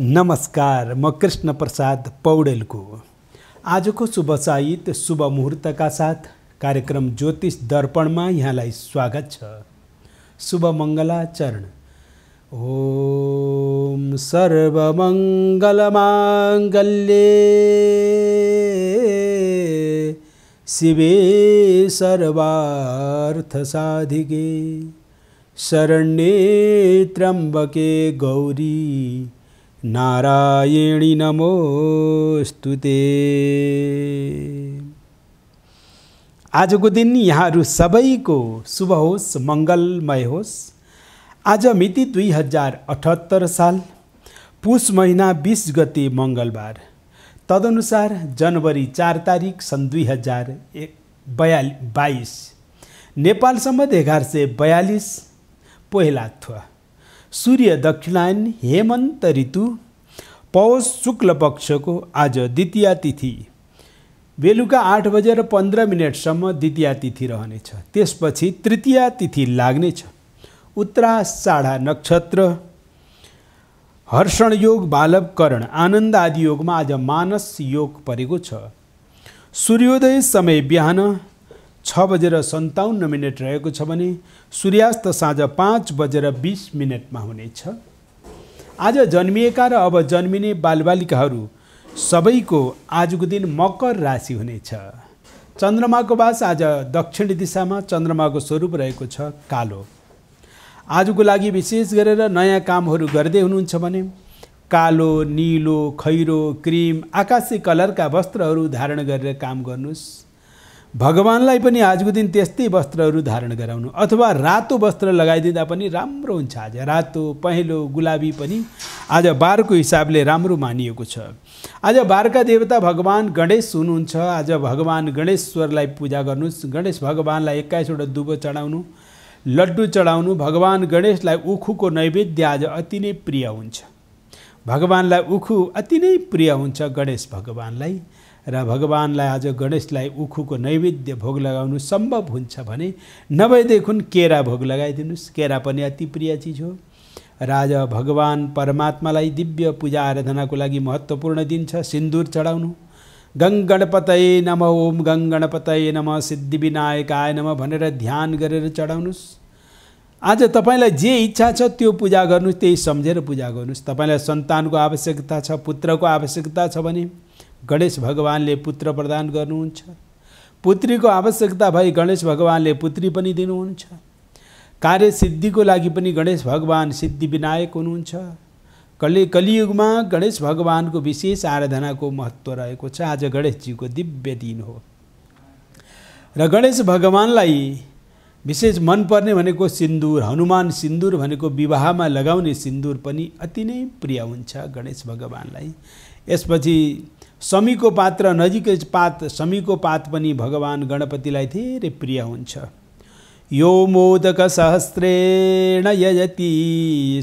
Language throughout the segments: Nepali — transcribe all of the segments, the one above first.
नमस्कार म कृष्ण प्रसाद पौडेलको आजको शुभ साहित शुभ मुहुर्तका साथ कार्यक्रम ज्योतिष दर्पणमा यहाँलाई स्वागत छ शुभ मङ्गलाचरण सर्वमङ्गल सर्वमङ्गलमाङ्गल्ये शिवे साधिके शरण्ये त्र्यम्बके गौरी नारायणी नमोस्तु ते आजको दिन यहाँहरू सबैको शुभ होस् मङ्गलमय होस् आज मिति दुई हजार अठहत्तर साल पुष महिना बिस गते मङ्गलबार तदनुसार जनवरी चार तारिक सन् दुई हजार एक बाइस नेपाल सम्बन्ध एघार सय बयालिस थुवा सूर्य दक्षिणायन हेमन्त ऋतु पौष शुक्ल पक्षको आज द्वितीय तिथि बेलुका आठ बजेर पन्ध्र मिनटसम्म द्वितीय तिथि रहनेछ त्यसपछि तृतीय तिथि लाग्नेछ उत्तराषाढा नक्षत्र हर्षण योग बालवकरण आनन्द आदि योगमा आज मानस योग परेको छ सूर्योदय समय बिहान छ बजेर सन्ताउन्न मिनट रहेको छ भने सूर्यास्त साँझ पाँच बजेर बिस मिनटमा हुनेछ आज जन्मिएका र अब जन्मिने बालबालिकाहरू सबैको आजको दिन मकर राशि हुनेछ चन्द्रमाको बास आज दक्षिण दिशामा चन्द्रमाको स्वरूप रहेको छ कालो आजको लागि विशेष गरेर नयाँ कामहरू गर्दै हुनुहुन्छ भने कालो निलो खैरो क्रिम आकाशी कलरका वस्त्रहरू धारण गरेर काम गर्नुहोस् भगवान्लाई पनि आजको दिन त्यस्तै वस्त्रहरू धारण गराउनु अथवा रातो वस्त्र लगाइदिँदा पनि राम्रो हुन्छ आज रातो पहेँलो गुलाबी पनि आज बारको हिसाबले राम्रो मानिएको छ आज बारका देवता भगवान् गणेश हुनुहुन्छ आज भगवान् गणेश्वरलाई पूजा गर्नुहोस् गणेश भगवान्लाई एक्काइसवटा दुबो चढाउनु लड्डु चढाउनु भगवान् गणेशलाई उखुको नैवेद्य आज अति नै प्रिय हुन्छ भगवान्लाई उखु अति नै प्रिय हुन्छ गणेश भगवान्लाई र भगवान्लाई आज गणेशलाई उखुको नैवेद्य भोग लगाउनु सम्भव हुन्छ भने नभएदेखि केरा भोग लगाइदिनुहोस् केरा पनि अति प्रिय चिज हो र आज भगवान् परमात्मालाई दिव्य पूजा आराधनाको लागि महत्त्वपूर्ण दिन छ सिन्दुर चढाउनु गणपतये नम ओम गणपतये नम सिद्धिविनायक आय नम भनेर ध्यान गरेर चढाउनुहोस् आज तपाईँलाई जे इच्छा छ त्यो पूजा गर्नुहोस् त्यही सम्झेर पूजा गर्नुहोस् तपाईँलाई सन्तानको आवश्यकता छ पुत्रको आवश्यकता छ भने गणेश भगवान्ले पुत्र प्रदान गर्नुहुन्छ पुत्रीको आवश्यकता भई गणेश भगवान्ले पुत्री पनि दिनुहुन्छ कार्य सिद्धिको लागि पनि गणेश भगवान् सिद्धि विनायक हुनुहुन्छ कलि कलियुगमा गणेश भगवानको विशेष आराधनाको महत्त्व रहेको छ आज गणेशजीको दिव्य दिन हो र गणेश भगवान्लाई विशेष मनपर्ने भनेको सिन्दुर हनुमान सिन्दुर भनेको विवाहमा लगाउने सिन्दुर पनि अति नै प्रिय हुन्छ गणेश भगवान्लाई यसपछि समीको पात्र नजिकै पात समीको पात पनि भगवान् गणपतिलाई धेरै प्रिय हुन्छ यो मोदक सहस्रेण यजति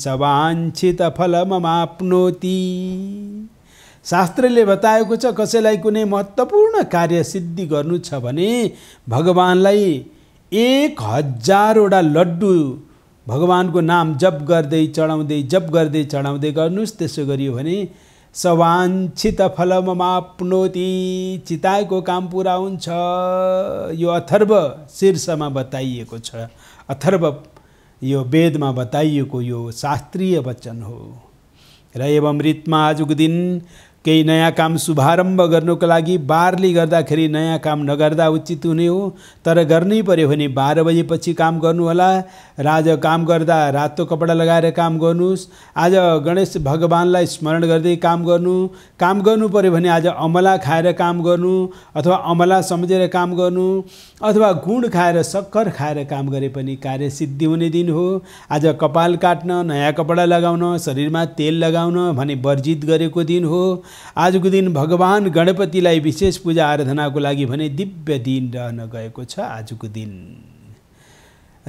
सवाञ्छित फलममाप्नोति शास्त्रले बताएको छ कसैलाई कुनै महत्त्वपूर्ण कार्य सिद्धि गर्नु छ भने भगवान्लाई एक हजारवटा लड्डु भगवान्को नाम जप गर्दै चढाउँदै जप गर्दै चढाउँदै गर्नुहोस् त्यसो गरियो भने सवाञ्छित फलममाप्नोति चिताएको काम पुरा हुन्छ यो अथर्व शीर्षमा बताइएको छ अथर्व यो वेदमा बताइएको यो शास्त्रीय वचन हो र एवं मृतमा आजको दिन केही नयाँ काम शुभारम्भ गर्नुको लागि बारले गर्दाखेरि नयाँ काम नगर्दा उचित हुने हो तर गर्नै पर्यो भने बाह्र बजेपछि काम गर्नुहोला राज काम गर्दा रातो कपडा लगाएर काम गर्नुहोस् आज गणेश भगवान्लाई स्मरण गर्दै काम गर्नु काम गर्नु पर्यो भने आज अमला खाएर काम गर्नु अथवा अमला सम्झेर काम गर्नु अथवा गुण खाएर सक्कर खाएर काम गरे पनि कार्य सिद्धि हुने दिन हो आज कपाल काट्न नयाँ कपडा लगाउन शरीरमा तेल लगाउन भने वर्जित गरेको दिन हो आजको दिन भगवान् गणपतिलाई विशेष पूजा आराधनाको लागि भने दिव्य दिन रहन गएको छ आजको दिन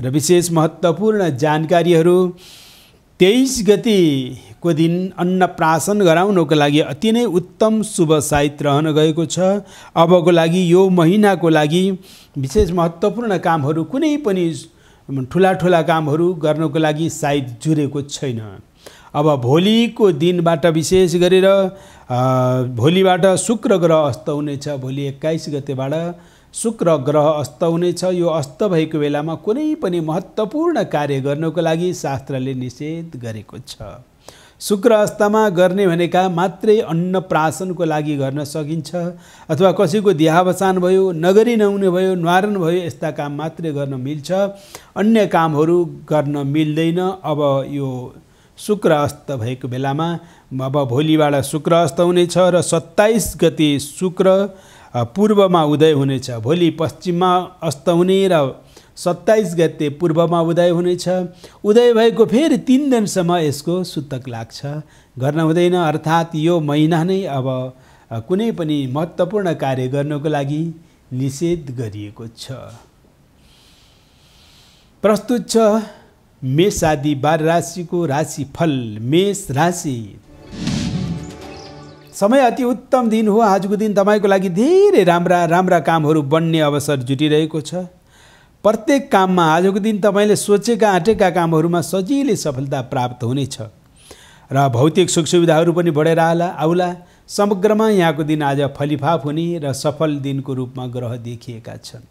र विशेष महत्त्वपूर्ण जानकारीहरू तेइस गतिको दिन अन्नप्राशन गराउनको लागि अति नै उत्तम शुभ साहित रहन गएको छ अबको लागि यो महिनाको लागि विशेष महत्त्वपूर्ण कामहरू कुनै पनि ठुला ठुला कामहरू गर्नको लागि सायद जुरेको छैन अब भोलिको दिनबाट विशेष गरेर भोलिबाट शुक्र ग्रह अस्त हुनेछ भोलि एक्काइस गतेबाट शुक्र ग्रह अस्त हुनेछ यो अस्त भएको बेलामा कुनै पनि महत्त्वपूर्ण कार्य गर्नको लागि शास्त्रले निषेध गरेको छ शुक्र अस्तमा गर्ने भनेका मात्रै अन्नप्राशनको लागि गर्न सकिन्छ अथवा कसैको देहावसान भयो नगरी नहुने भयो न्वारण भयो यस्ता काम मात्रै गर्न मिल्छ अन्य कामहरू गर्न मिल्दैन अब यो शुक्र अस्त भएको बेलामा अब भोलिबाट शुक्र अस्त हुनेछ र सत्ताइस गति शुक्र पूर्वमा उदय हुनेछ भोलि पश्चिममा अस्त हुने र सत्ताइस गते पूर्वमा उदय हुनेछ उदय भएको फेरि तिन दिनसम्म यसको सूतक लाग्छ गर्न हुँदैन अर्थात् यो महिना नै अब कुनै पनि महत्त्वपूर्ण कार्य गर्नको लागि निषेध गरिएको छ प्रस्तुत छ मेष आदि बार राशिको राशिफल मेष राशि समय अति उत्तम दिन हो आजको दिन तपाईँको लागि धेरै राम्रा राम्रा कामहरू बन्ने अवसर जुटिरहेको छ प्रत्येक काममा आजको दिन तपाईँले सोचेका आँटेका कामहरूमा सजिलै सफलता प्राप्त हुनेछ र भौतिक सुख सुविधाहरू पनि बढेर आला आउला समग्रमा यहाँको दिन आज फलिफाप हुने र सफल दिनको रूपमा ग्रह देखिएका छन्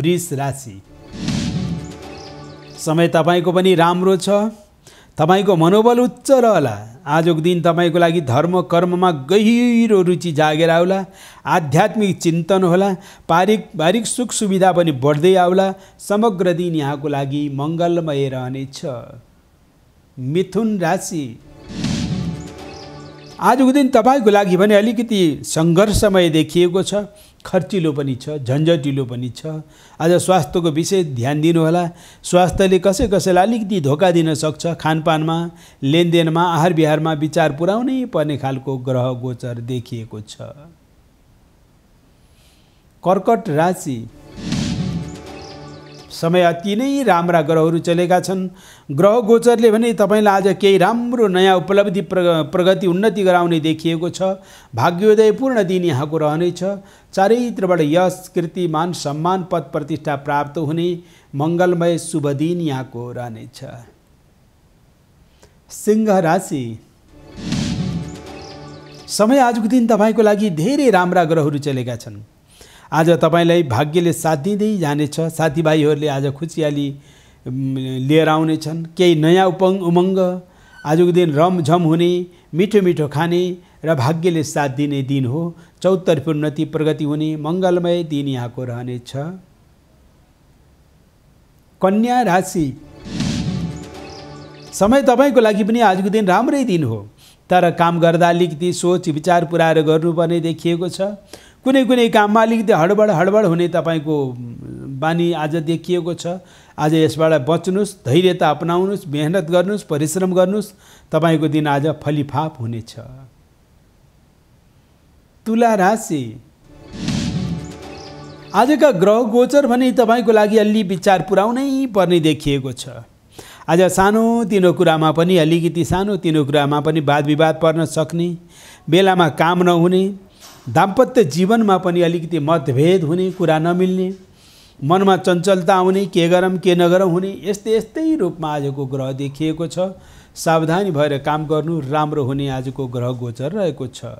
वृष राशि समय तपाईँको पनि राम्रो छ तपाईँको मनोबल उच्च रहला आजको दिन तपाईँको लागि धर्म कर्ममा गहिरो रुचि जागेर आउला आध्यात्मिक चिन्तन होला पारिक पारिक सुख सुविधा पनि बढ्दै आउला समग्र दिन यहाँको लागि मङ्गलमय रहनेछ मिथुन राशि आजको दिन तपाईँको लागि भने अलिकति सङ्घर्षमय देखिएको छ खर्चिलो पनि छ झन्झटिलो पनि छ आज स्वास्थ्यको विषय ध्यान दिनुहोला स्वास्थ्यले कसै कसैलाई अलिकति धोका दिन सक्छ खानपानमा लेनदेनमा आहार विहारमा विचार पुर्याउनै पर्ने खालको ग्रह गोचर देखिएको छ कर्कट राशि समय अति नै राम्रा ग्रहहरू चलेका छन् ग्रह गोचरले भने तपाईँलाई आज केही राम्रो नयाँ उपलब्धि प्र प्रगति उन्नति गराउने देखिएको छ भाग्योदयपूर्ण दिन यहाँको रहनेछ चारैतिरबाट यश कृति मान सम्मान पद प्रतिष्ठा प्राप्त हुने मङ्गलमय शुभ दिन यहाँको रहनेछ सिंह राशि समय आजको दिन तपाईँको लागि धेरै राम्रा ग्रहहरू चलेका छन् आज तपाईँलाई भाग्यले साथ दिँदै जानेछ साथीभाइहरूले आज खुसियाली लिएर आउनेछन् केही नयाँ उपङ उमङ्ग आजको दिन रमझम हुने मिठो मिठो खाने र भाग्यले साथ दिने दिन हो चौतर्फ उन्नति प्रगति हुने मङ्गलमय दिन यहाँको रहनेछ कन्या राशि समय तपाईँको लागि पनि आजको दिन राम्रै दिन हो तर काम गर्दा अलिकति सोच विचार पुऱ्याएर गर्नुपर्ने देखिएको छ कुनै कुनै काममा अलिकति हडबड हडबड हुने तपाईँको बानी आज देखिएको छ आज यसबाट बच्नुहोस् धैर्यता अपनाउनुहोस् मेहनत गर्नुहोस् परिश्रम गर्नुहोस् तपाईँको दिन आज फलिफाप हुनेछ तुला राशि आजका ग्रह गोचर भने तपाईँको लागि अलि विचार पुर्याउनै पर्ने देखिएको छ आज सानो तिनो कुरामा पनि अलिकति सानो तिनो कुरामा पनि वाद विवाद पर्न सक्ने बेलामा काम नहुने दाम्पत्य जीवनमा पनि अलिकति मतभेद हुने कुरा नमिल्ने मनमा चञ्चलता आउने के गरौँ के नगरौँ हुने यस्तै यस्तै रूपमा आजको ग्रह देखिएको छ सावधानी भएर काम गर्नु राम्रो हुने आजको ग्रह गोचर रहेको छ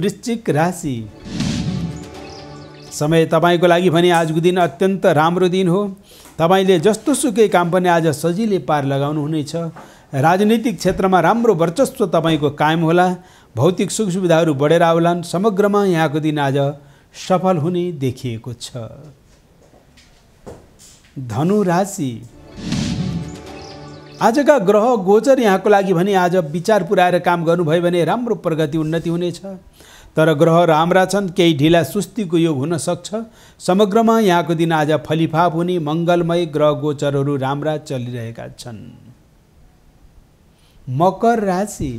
वृश्चिक राशि समय तपाईँको लागि भने आजको दिन अत्यन्त राम्रो दिन हो तपाईँले जस्तो सुकै काम पनि आज सजिलै पार लगाउनुहुनेछ राजनीतिक क्षेत्रमा राम्रो वर्चस्व तपाईँको कायम होला भौतिक सुख सुविधाहरू बढेर आउलान् समग्रमा यहाँको दिन आज सफल हुने देखिएको छ धनु राशि आजका ग्रह गोचर यहाँको लागि भने आज विचार पुऱ्याएर काम गर्नुभयो भने राम्रो प्रगति उन्नति हुनेछ तर ग्रह राम्रा छन् केही ढिला सुस्तीको योग हुन सक्छ समग्रमा यहाँको दिन आज फलिफाप हुने मङ्गलमय ग्रह गोचरहरू राम्रा चलिरहेका छन् मकर राशि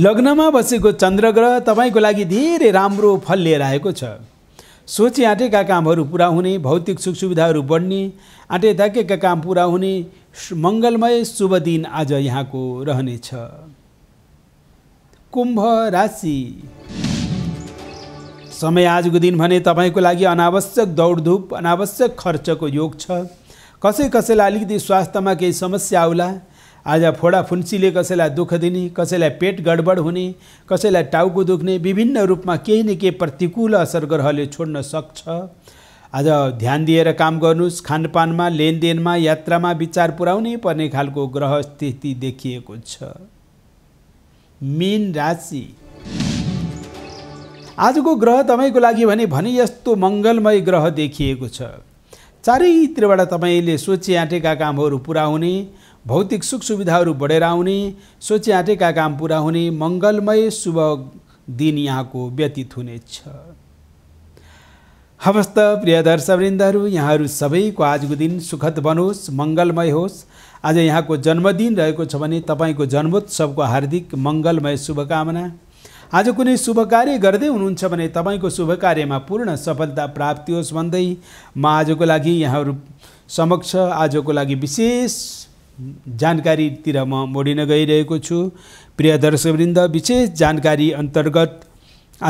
लग्नमा बसेको चन्द्रग्रह तपाईँको लागि धेरै राम्रो फल लिएर आएको छ सोचे आँटेका कामहरू पुरा हुने भौतिक सुख सुविधाहरू बढ्ने आँटे ताकेका काम पुरा हुने मङ्गलमय शुभ दिन आज यहाँको रहनेछ कुम्भ राशि समय आजको दिन भने तपाईँको लागि अनावश्यक दौडधुप अनावश्यक खर्चको योग छ कसै कसैलाई अलिकति स्वास्थ्यमा केही समस्या आउला आज फोडाफुन्सीले कसैलाई दुःख दिने कसैलाई पेट गडबड हुने कसैलाई टाउको दुख्ने विभिन्न रूपमा केही न केही प्रतिकूल असर ग्रहले छोड्न सक्छ आज ध्यान दिएर काम गर्नुहोस् खानपानमा लेनदेनमा यात्रामा विचार पुर्याउनै पर्ने खालको ग्रह स्थिति देखिएको छ मिन राशि आजको ग्रह तपाईँको लागि भने भने यस्तो मङ्गलमय ग्रह देखिएको छ चारैतिरबाट तपाईँले सोचे आँटेका कामहरू पुरा हुने भौतिक सुख सुविधाहरू बढेर आउने सोचे आँटेका काम पुरा हुने मङ्गलमय शुभ दिन यहाँको व्यतीत हुनेछ हवस् त प्रिय दर्शवृन्दहरू यहाँहरू सबैको आजको दिन सुखद बनोस् मङ्गलमय होस् आज यहाँको जन्मदिन रहेको छ भने तपाईँको जन्मोत्सवको हार्दिक मङ्गलमय शुभकामना आज कुनै शुभ कार्य गर्दै हुनुहुन्छ भने तपाईँको शुभ कार्यमा पूर्ण सफलता प्राप्ति होस् भन्दै म आजको लागि यहाँहरू समक्ष आजको लागि विशेष जानकारीतिर म मोडिन गइरहेको छु प्रिय दर्शकवृन्द विशेष जानकारी अन्तर्गत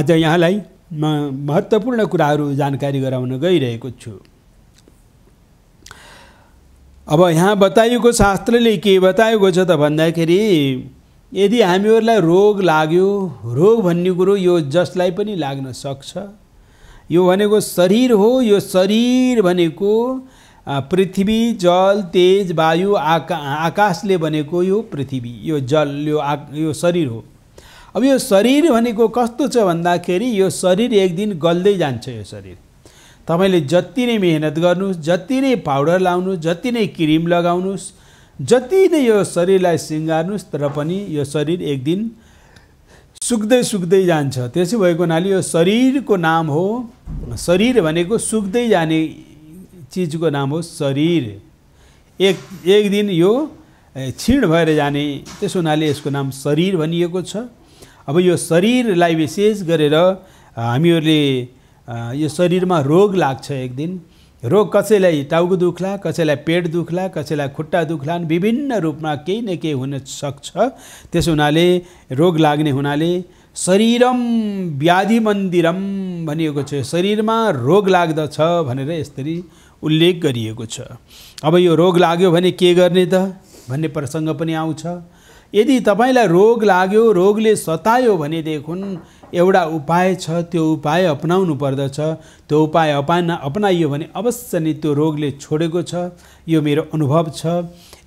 आज यहाँलाई म महत्त्वपूर्ण कुराहरू जानकारी गराउन गइरहेको छु अब यहाँ बताइएको शास्त्रले के बताएको छ त भन्दाखेरि यदि हामीहरूलाई रोग लाग्यो रोग भन्ने कुरो यो जसलाई पनि लाग्न सक्छ यो भनेको शरीर हो यो शरीर भनेको पृथ्वी जल तेज वायु आका आकाशले भनेको यो पृथ्वी यो जल यो आ यो शरीर हो अब यो शरीर भनेको कस्तो छ भन्दाखेरि यो शरीर एक दिन गल्दै जान्छ यो शरीर तपाईँले जति नै मेहनत गर्नुहोस् जति नै पाउडर लाउनुहोस् जति नै क्रिम लगाउनुहोस् जति नै यो शरीरलाई सिँगार्नुहोस् तर पनि यो शरीर एक दिन सुक्दै सुक्दै जान्छ त्यसै भएको हुनाले यो शरीरको नाम हो शरीर भनेको सुक्दै जाने चिजको नाम हो शरीर एक एक दिन यो क्षीण भएर जाने त्यसो हुनाले यसको नाम शरीर भनिएको छ अब यो शरीरलाई विशेष गरेर हामीहरूले यो शरीरमा रोग लाग्छ एक दिन रोग कसैलाई टाउको दुख्ला कसैलाई पेट दुख्ला कसैलाई खुट्टा दुख्ला विभिन्न रूपमा केही न केही हुन सक्छ त्यसो हुनाले रोग लाग्ने हुनाले शरीरम व्याधि मन्दिरम भनिएको छ शरीरमा रोग लाग्दछ भनेर यसरी उल्लेख गरिएको छ अब यो रोग लाग्यो भने के गर्ने त भन्ने प्रसङ्ग पनि आउँछ यदि तपाईँलाई रोग लाग्यो रोगले सतायो भनेदेखि एउटा उपाय छ त्यो उपाय अपनाउनु पर्दछ त्यो उपाय अपना अपनाइयो भने अवश्य नै त्यो रोगले छोडेको छ यो मेरो अनुभव छ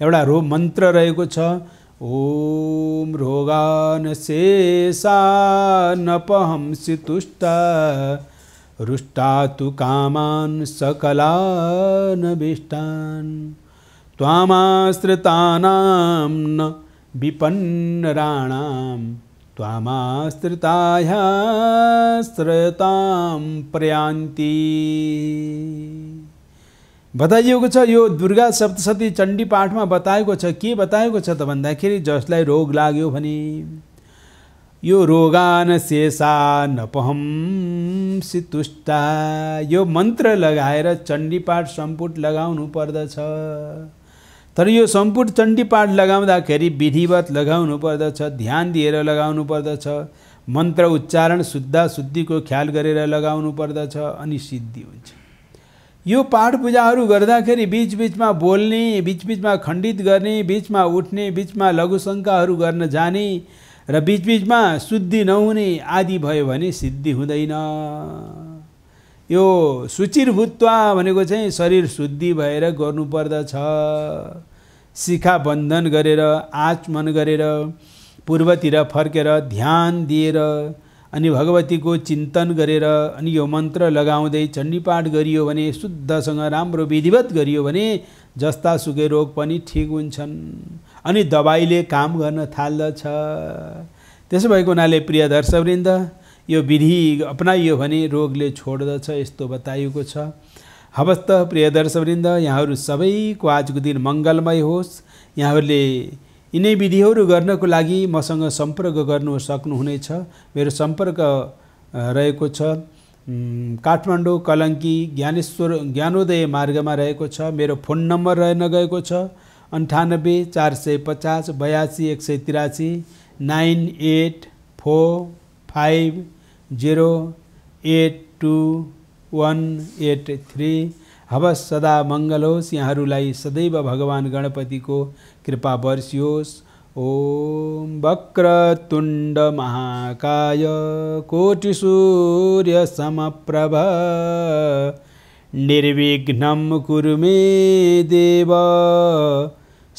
एउटा रो मन्त्र रहेको छ ओम रोगान शेषा नपहंसि सितुष्ट रुष्टा तु कामान् सकलानभीष्टान् त्वामाश्रितानां न विपन्नराणां त्वामाश्रितायाश्रयतां प्रयान्ति बताइएको छ यो दुर्गा सप्तशती चण्डी पाठमा बताएको छ के बताएको छ त भन्दाखेरि जसलाई रोग लाग्यो भने यो रोगान शेषा नपहम सितुष्टा यो मन्त्र लगाएर चण्डीपाठ सम्पुट लगाउनु पर्दछ तर यो सम्पुट चण्डीपाठ लगाउँदाखेरि विधिवत लगाउनु पर्दछ ध्यान दिएर लगाउनु पर्दछ मन्त्र उच्चारण शुद्ध शुद्धिको ख्याल गरेर लगाउनु पर्दछ अनि सिद्धि हुन्छ यो पाठ पूजाहरू गर्दाखेरि बिचबिचमा बोल्ने बिचबिचमा खण्डित गर्ने बिचमा उठ्ने बिचमा लघुशङ्काहरू गर्न जाने र बिचबिचमा शुद्धि नहुने आदि भयो भने सिद्धि हुँदैन यो सुचिरभूत्वा भनेको चाहिँ शरीर शुद्धि भएर गर्नुपर्दछ शिखा बन्धन गरेर आचमन गरेर पूर्वतिर फर्केर ध्यान दिएर अनि भगवतीको चिन्तन गरेर अनि यो मन्त्र लगाउँदै चण्डीपाठ गरियो भने शुद्धसँग राम्रो विधिवत गरियो भने जस्ता सुकै रोग पनि ठिक हुन्छन् अनि दबाईले काम गर्न थाल्दछ त्यसो भएको हुनाले प्रिय दर्शवृन्द यो विधि अपनाइयो भने रोगले छोड्दछ यस्तो बताइएको छ हवस्त प्रिय दर्शवृन्द यहाँहरू सबैको आजको दिन मङ्गलमय होस् यहाँहरूले यिनै विधिहरू गर्नको लागि मसँग सम्पर्क गर्नु सक्नुहुनेछ मेरो सम्पर्क रहेको छ काठमाडौँ कलङ्की ज्ञानेश्वर ज्ञानोदय मार्गमा रहेको छ मेरो फोन नम्बर रहेन गएको छ अंठानब्बे चार सौ पचास बयासी एक सौ तिरासी nine eight four five zero eight two one eight three हवस् सदा मंगल होस् यहाँ सदैव भगवान गणपति को कृपा बर्सिओस् ओ वक्रतुण्ड महाकाय कोटिसूर्यसमप्रभ निर्विघ्नं कुरु मे देव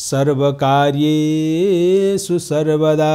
सर्वकार्येषु सर्वदा